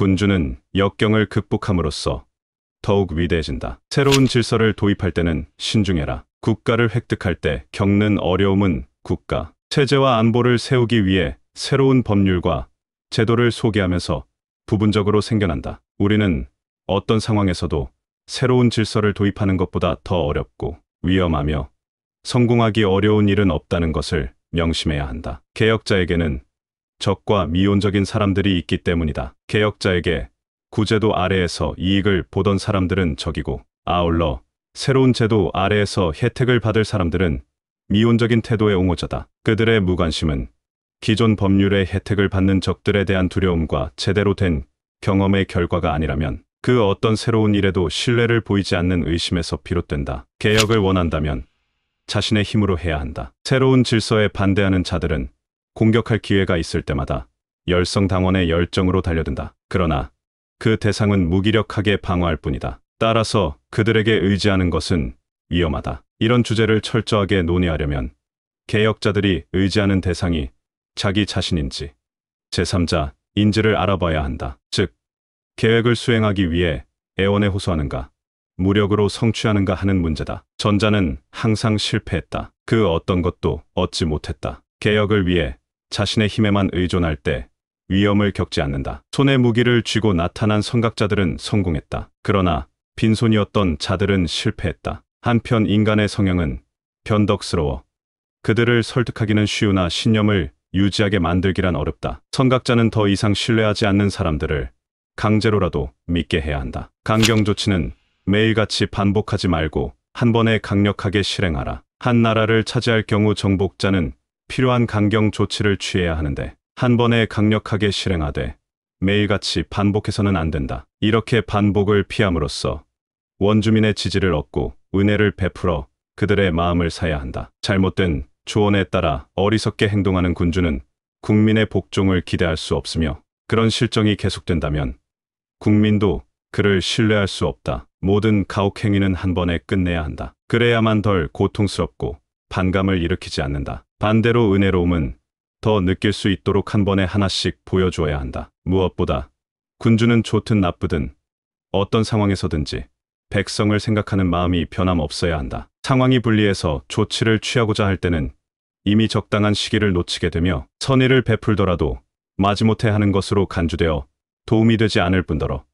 군주는 역경을 극복함으로써 더욱 위대해진다. 새로운 질서를 도입할 때는 신중해라. 국가를 획득할 때 겪는 어려움은 국가, 체제와 안보를 세우기 위해 새로운 법률과 제도를 소개하면서 부분적으로 생겨난다. 우리는 어떤 상황에서도 새로운 질서를 도입하는 것보다 더 어렵고 위험하며 성공하기 어려운 일은 없다는 것을 명심해야 한다. 개혁자에게는 적과 미온적인 사람들이 있기 때문이다. 개혁자에게 구제도 아래에서 이익을 보던 사람들은 적이고 아울러 새로운 제도 아래에서 혜택을 받을 사람들은 미온적인 태도의 옹호자다. 그들의 무관심은 기존 법률의 혜택을 받는 적들에 대한 두려움과 제대로 된 경험의 결과가 아니라면 그 어떤 새로운 일에도 신뢰를 보이지 않는 의심에서 비롯된다. 개혁을 원한다면 자신의 힘으로 해야 한다. 새로운 질서에 반대하는 자들은 공격할 기회가 있을 때마다 열성당원의 열정으로 달려든다. 그러나 그 대상은 무기력하게 방어할 뿐이다. 따라서 그들에게 의지하는 것은 위험하다. 이런 주제를 철저하게 논의하려면 개혁자들이 의지하는 대상이 자기 자신인지 제3자 인지를 알아봐야 한다. 즉, 계획을 수행하기 위해 애원에 호소하는가, 무력으로 성취하는가 하는 문제다. 전자는 항상 실패했다. 그 어떤 것도 얻지 못했다. 개혁을 위해 자신의 힘에만 의존할 때 위험을 겪지 않는다. 손에 무기를 쥐고 나타난 선각자들은 성공했다. 그러나 빈손이었던 자들은 실패했다. 한편 인간의 성향은 변덕스러워 그들을 설득하기는 쉬우나 신념을 유지하게 만들기란 어렵다. 선각자는 더 이상 신뢰하지 않는 사람들을 강제로라도 믿게 해야 한다. 강경 조치는 매일같이 반복하지 말고 한 번에 강력하게 실행하라. 한 나라를 차지할 경우 정복자는 필요한 강경 조치를 취해야 하는데 한 번에 강력하게 실행하되 매일같이 반복해서는 안 된다. 이렇게 반복을 피함으로써 원주민의 지지를 얻고 은혜를 베풀어 그들의 마음을 사야 한다. 잘못된 조언에 따라 어리석게 행동하는 군주는 국민의 복종을 기대할 수 없으며 그런 실정이 계속된다면 국민도 그를 신뢰할 수 없다. 모든 가혹행위는 한 번에 끝내야 한다. 그래야만 덜 고통스럽고 반감을 일으키지 않는다. 반대로 은혜로움은 더 느낄 수 있도록 한 번에 하나씩 보여줘야 한다. 무엇보다 군주는 좋든 나쁘든 어떤 상황에서든지 백성을 생각하는 마음이 변함없어야 한다. 상황이 불리해서 조치를 취하고자 할 때는 이미 적당한 시기를 놓치게 되며 선의를 베풀더라도 마지못해 하는 것으로 간주되어 도움이 되지 않을 뿐더러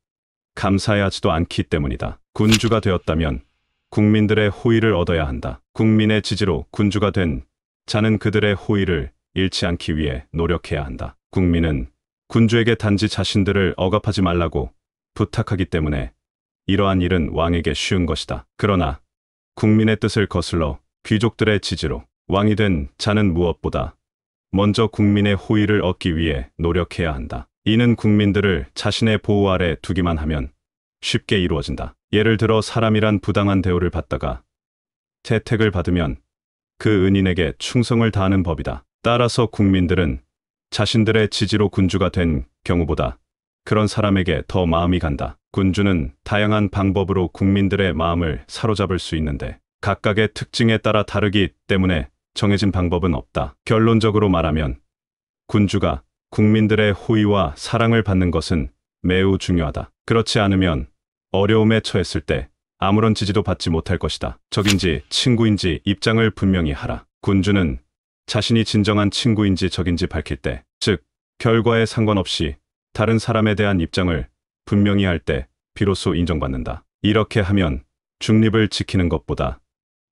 감사해하지도 않기 때문이다. 군주가 되었다면 국민들의 호의를 얻어야 한다. 국민의 지지로 군주가 된 자는 그들의 호의를 잃지 않기 위해 노력해야 한다. 국민은 군주에게 단지 자신들을 억압하지 말라고 부탁하기 때문에 이러한 일은 왕에게 쉬운 것이다. 그러나 국민의 뜻을 거슬러 귀족들의 지지로 왕이 된 자는 무엇보다 먼저 국민의 호의를 얻기 위해 노력해야 한다. 이는 국민들을 자신의 보호 아래 두기만 하면 쉽게 이루어진다. 예를 들어 사람이란 부당한 대우를 받다가 채택을 받으면 그 은인에게 충성을 다하는 법이다. 따라서 국민들은 자신들의 지지로 군주가 된 경우보다 그런 사람에게 더 마음이 간다. 군주는 다양한 방법으로 국민들의 마음을 사로잡을 수 있는데 각각의 특징에 따라 다르기 때문에 정해진 방법은 없다. 결론적으로 말하면 군주가 국민들의 호의와 사랑을 받는 것은 매우 중요하다. 그렇지 않으면 어려움에 처했을 때 아무런 지지도 받지 못할 것이다. 적인지 친구인지 입장을 분명히 하라. 군주는 자신이 진정한 친구인지 적인지 밝힐 때, 즉 결과에 상관없이 다른 사람에 대한 입장을 분명히 할 때 비로소 인정받는다. 이렇게 하면 중립을 지키는 것보다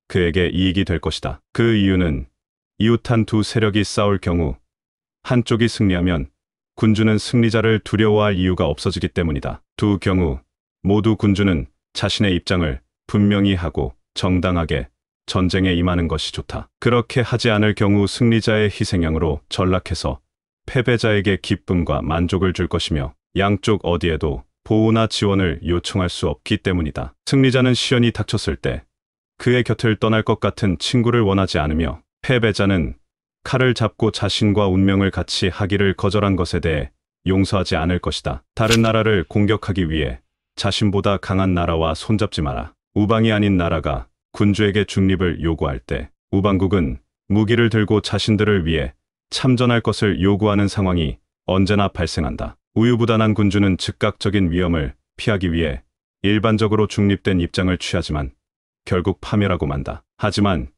그에게 이익이 될 것이다. 그 이유는 이웃한 두 세력이 싸울 경우 한쪽이 승리하면 군주는 승리자를 두려워할 이유가 없어지기 때문이다. 두 경우 모두 군주는 자신의 입장을 분명히 하고 정당하게 전쟁에 임하는 것이 좋다. 그렇게 하지 않을 경우 승리자의 희생양으로 전락해서 패배자에게 기쁨과 만족을 줄 것이며 양쪽 어디에도 보호나 지원을 요청할 수 없기 때문이다. 승리자는 시연이 닥쳤을 때 그의 곁을 떠날 것 같은 친구를 원하지 않으며 패배자는 칼을 잡고 자신과 운명을 같이 하기를 거절한 것에 대해 용서하지 않을 것이다. 다른 나라를 공격하기 위해 자신보다 강한 나라와 손잡지 마라. 우방이 아닌 나라가 군주에게 중립을 요구할 때 우방국은 무기를 들고 자신들을 위해 참전할 것을 요구하는 상황이 언제나 발생한다. 우유부단한 군주는 즉각적인 위험을 피하기 위해 일반적으로 중립된 입장을 취하지만 결국 파멸하고 만다. 하지만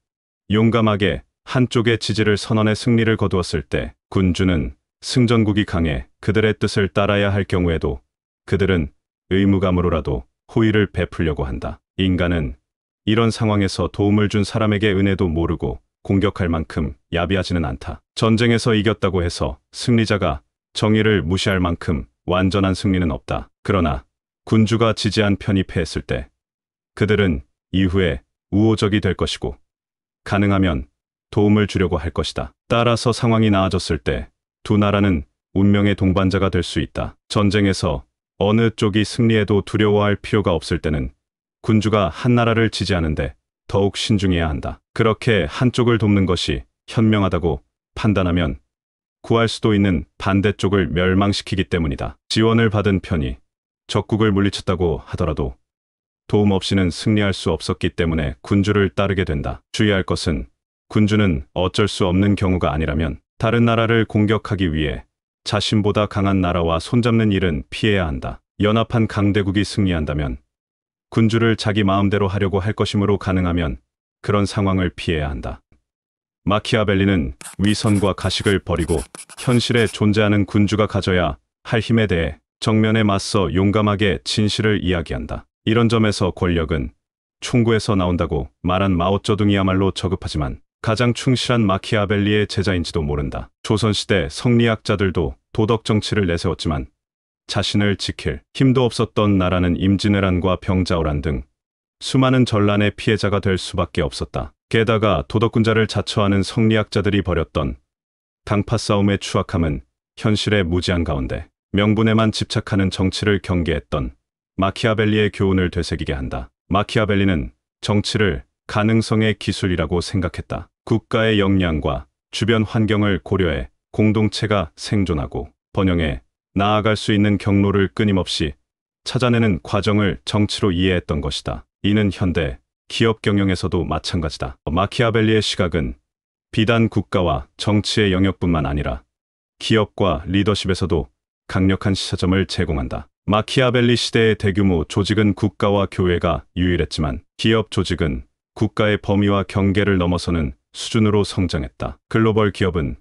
용감하게 한쪽의 지지를 선언해 승리를 거두었을 때 군주는 승전국이 강해 그들의 뜻을 따라야 할 경우에도 그들은 의무감으로라도 호의를 베풀려고 한다. 인간은 이런 상황에서 도움을 준 사람에게 은혜도 모르고 공격할 만큼 야비하지는 않다. 전쟁에서 이겼다고 해서 승리자가 정의를 무시할 만큼 완전한 승리는 없다. 그러나 군주가 지지한 편입해했을 때 그들은 이후에 우호적이 될 것이고 가능하면 도움을 주려고 할 것이다. 따라서 상황이 나아졌을 때 두 나라는 운명의 동반자가 될 수 있다. 전쟁에서 어느 쪽이 승리해도 두려워할 필요가 없을 때는 군주가 한 나라를 지지하는데 더욱 신중해야 한다. 그렇게 한쪽을 돕는 것이 현명하다고 판단하면 구할 수도 있는 반대쪽을 멸망시키기 때문이다. 지원을 받은 편이 적국을 물리쳤다고 하더라도 도움 없이는 승리할 수 없었기 때문에 군주를 따르게 된다. 주의할 것은 군주는 어쩔 수 없는 경우가 아니라면 다른 나라를 공격하기 위해 자신보다 강한 나라와 손잡는 일은 피해야 한다. 연합한 강대국이 승리한다면 군주를 자기 마음대로 하려고 할 것이므로 가능하면 그런 상황을 피해야 한다. 마키아벨리는 위선과 가식을 버리고 현실에 존재하는 군주가 가져야 할 힘에 대해 정면에 맞서 용감하게 진실을 이야기한다. 이런 점에서 권력은 총구에서 나온다고 말한 마오쩌둥이야말로 저급하지만 가장 충실한 마키아벨리의 제자인지도 모른다. 조선시대 성리학자들도 도덕 정치를 내세웠지만 자신을 지킬 힘도 없었던 나라는 임진왜란과 병자호란 등 수많은 전란의 피해자가 될 수밖에 없었다. 게다가 도덕군자를 자처하는 성리학자들이 벌였던 당파 싸움의 추악함은 현실의 무지한 가운데 명분에만 집착하는 정치를 경계했던 마키아벨리의 교훈을 되새기게 한다. 마키아벨리는 정치를 가능성의 기술이라고 생각했다. 국가의 역량과 주변 환경을 고려해 공동체가 생존하고 번영해 나아갈 수 있는 경로를 끊임없이 찾아내는 과정을 정치로 이해했던 것이다. 이는 현대 기업 경영에서도 마찬가지다. 마키아벨리의 시각은 비단 국가와 정치의 영역뿐만 아니라 기업과 리더십에서도 강력한 시사점을 제공한다. 마키아벨리 시대의 대규모 조직은 국가와 교회가 유일했지만 기업 조직은 국가의 범위와 경계를 넘어서는 수준으로 성장했다. 글로벌 기업은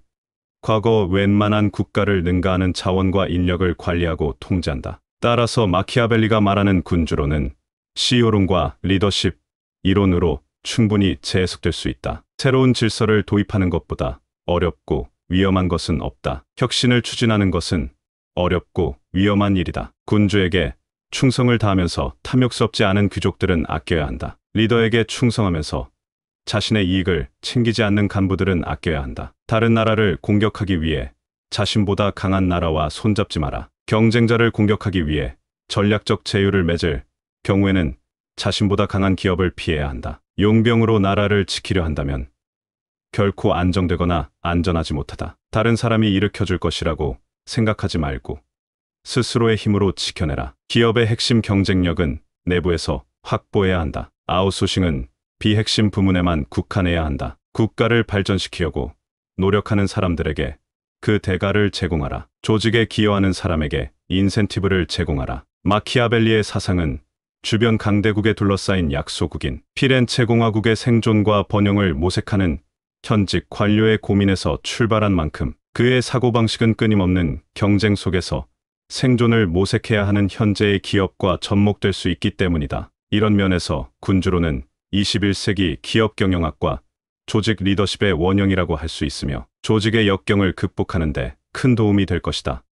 과거 웬만한 국가를 능가하는 자원과 인력을 관리하고 통제한다. 따라서 마키아벨리가 말하는 군주론은 CEO론과 리더십 이론으로 충분히 재해석될 수 있다. 새로운 질서를 도입하는 것보다 어렵고 위험한 것은 없다. 혁신을 추진하는 것은 어렵고 위험한 일이다. 군주에게 충성을 다하면서 탐욕스럽지 않은 귀족들은 아껴야 한다. 리더에게 충성하면서 자신의 이익을 챙기지 않는 간부들은 아껴야 한다. 다른 나라를 공격하기 위해 자신보다 강한 나라와 손잡지 마라. 경쟁자를 공격하기 위해 전략적 제휴를 맺을 경우에는 자신보다 강한 기업을 피해야 한다. 용병으로 나라를 지키려 한다면 결코 안정되거나 안전하지 못하다. 다른 사람이 일으켜줄 것이라고 생각하지 말고 스스로의 힘으로 지켜내라. 기업의 핵심 경쟁력은 내부에서 확보해야 한다. 아웃소싱은 비핵심 부문에만 국한해야 한다. 국가를 발전시키려고 노력하는 사람들에게 그 대가를 제공하라. 조직에 기여하는 사람에게 인센티브를 제공하라. 마키아벨리의 사상은 주변 강대국에 둘러싸인 약소국인 피렌체 공화국의 생존과 번영을 모색하는 현직 관료의 고민에서 출발한 만큼 그의 사고방식은 끊임없는 경쟁 속에서 생존을 모색해야 하는 현재의 기업과 접목될 수 있기 때문이다. 이런 면에서 군주로는 21세기 기업 경영학과 조직 리더십의 원형이라고 할 수 있으며 조직의 역경을 극복하는 데 큰 도움이 될 것이다.